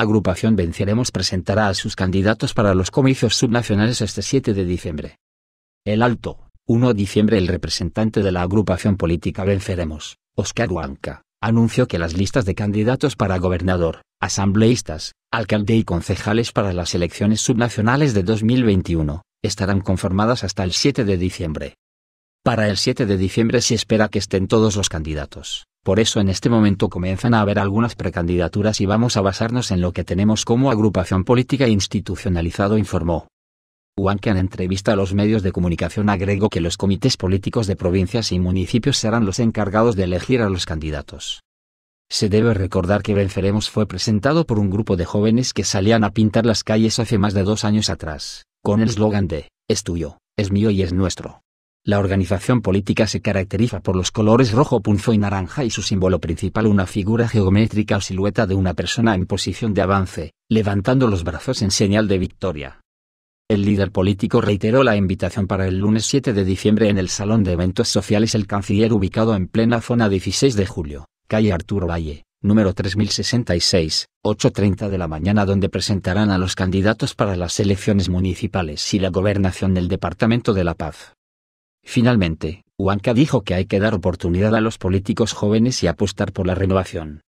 Agrupación Venceremos presentará a sus candidatos para los comicios subnacionales este 7 de diciembre. El Alto, 1 de diciembre el representante de la agrupación política Venceremos, Oscar Huanca, anunció que las listas de candidatos para gobernador, asambleístas, alcalde y concejales para las elecciones subnacionales de 2021, estarán conformadas hasta el 7 de diciembre. Para el 7 de diciembre se espera que estén todos los candidatos. Por eso en este momento comienzan a haber algunas precandidaturas y vamos a basarnos en lo que tenemos como agrupación política institucionalizado, informó. Juan que en entrevista a los medios de comunicación agregó que los comités políticos de provincias y municipios serán los encargados de elegir a los candidatos. Se debe recordar que Venceremos fue presentado por un grupo de jóvenes que salían a pintar las calles hace más de dos años atrás, con el eslogan de, es tuyo, es mío y es nuestro. La organización política se caracteriza por los colores rojo, punzo y naranja y su símbolo principal una figura geométrica o silueta de una persona en posición de avance, levantando los brazos en señal de victoria. El líder político reiteró la invitación para el lunes 7 de diciembre en el Salón de Eventos Sociales El Canciller ubicado en plena zona 16 de julio, calle Arturo Valle, número 3066, 8.30 de la mañana donde presentarán a los candidatos para las elecciones municipales y la gobernación del Departamento de la Paz. Finalmente, Huanca dijo que hay que dar oportunidad a los políticos jóvenes y apostar por la renovación.